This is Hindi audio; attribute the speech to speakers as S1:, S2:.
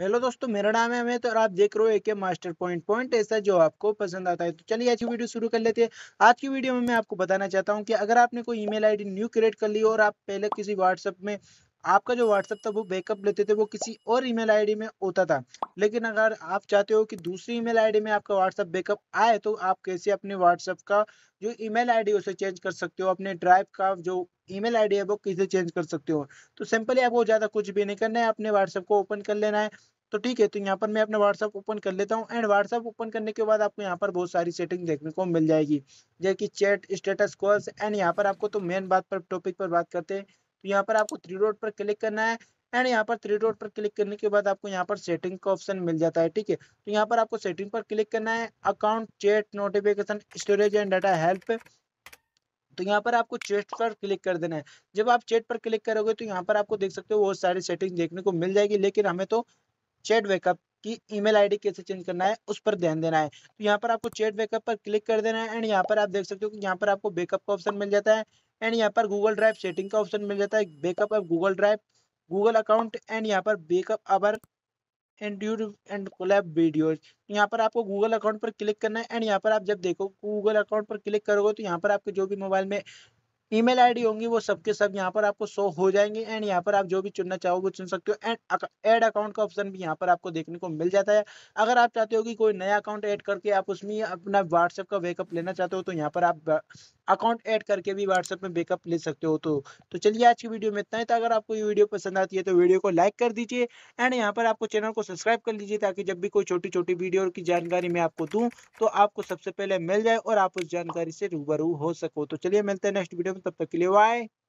S1: हेलो दोस्तों मेरा नाम है अमित और आप देख रहे हो एक मास्टर पॉइंट पॉइंट ऐसा जो आपको पसंद आता है तो चलिए आज की वीडियो शुरू कर लेते हैं आज की वीडियो में मैं आपको बताना चाहता हूं कि अगर आपने कोई ईमेल आईडी न्यू क्रिएट कर ली और आप पहले किसी व्हाट्सअप में आपका जो व्हाट्सएप था वो बैकअप लेते थे वो किसी और ईमेल आईडी में होता था लेकिन अगर आप चाहते हो कि दूसरी ईमेल आईडी में आपका व्हाट्सएप बैकअप आए तो आप कैसे अपने व्हाट्सएप का जो ईमेल आईडी उसे चेंज कर सकते हो अपने ड्राइव का जो ईमेल आईडी है वो कैसे चेंज कर सकते हो तो सिंपली आपको ज़्यादा कुछ भी नहीं करना है अपने व्हाट्सएप को ओपन कर लेना है तो ठीक है तो यहाँ पर मैं अपना व्हाट्सएप ओपन कर लेता हूँ एंड व्हाट्सएप ओपन करने के बाद आपको यहाँ पर बहुत सारी सेटिंग देखने को मिल जाएगी जैसे कि चैट स्टेटस कॉल्स एंड यहाँ पर आपको तो मेन बात पर टॉपिक पर बात करते हैं तो यहाँ पर आपको थ्री डॉट पर क्लिक करना है एंड यहाँ पर थ्री डॉट पर क्लिक करने के बाद आपको यहाँ पर सेटिंग का ऑप्शन मिल जाता है ठीक है तो यहाँ पर आपको सेटिंग पर क्लिक करना है account chat notification storage and data help तो यहाँ पर आपको चेट पर क्लिक कर देना है जब आप चेट पर क्लिक करोगे तो यहाँ पर आपको देख सकते हो बहुत सारी सेटिंग देखने को मिल जाएगी लेकिन हमें तो चेट बैकअप की ईमेल आईडी कैसे चेंज करना है उस पर ध्यान देना है तो यहाँ पर आपको चेट बैकअप पर क्लिक कर देना है एंड यहाँ पर आप देख सकते हो कि यहाँ पर आपको बैकअप का ऑप्शन मिल जाता है एंड यहाँ पर गूगल ड्राइव सेटिंग का ऑप्शन मिल जाता है backup of Google drive Google account and यहाँ पर backup over and YouTube and collab videos यहाँ पर आपको गूगल अकाउंट पर क्लिक करना है एंड यहाँ पर आप जब देखो गूगल अकाउंट पर क्लिक करोगे तो यहाँ पर आपके जो भी मोबाइल में ईमेल आईडी होंगी वो सबके सब, सब यहाँ पर आपको शो हो जाएंगे एंड यहाँ पर आप जो भी चुनना चाहोगे चुन सकते हो एंड एड अकाउंट का ऑप्शन भी यहाँ पर आपको देखने को मिल जाता है अगर आप चाहते हो कि कोई नया अकाउंट ऐड करके आप उसमें अपना व्हाट्सएप का बैकअप लेना चाहते हो तो यहाँ पर आप अकाउंट ऐड करके भी व्हाट्सएप में बैकअप ले सकते हो तो तो चलिए आज की वीडियो में इतना ही था तो अगर आपको ये वीडियो पसंद आती है तो वीडियो को लाइक कर दीजिए एंड यहाँ पर आपको चैनल को सब्सक्राइब कर लीजिए ताकि जब भी कोई छोटी छोटी वीडियो की जानकारी मैं आपको दूँ तो आपको सबसे पहले मिल जाए और आप उस जानकारी से रूबरू हो सको तो चलिए मिलते हैं नेक्स्ट वीडियो तब तक के लिए बाय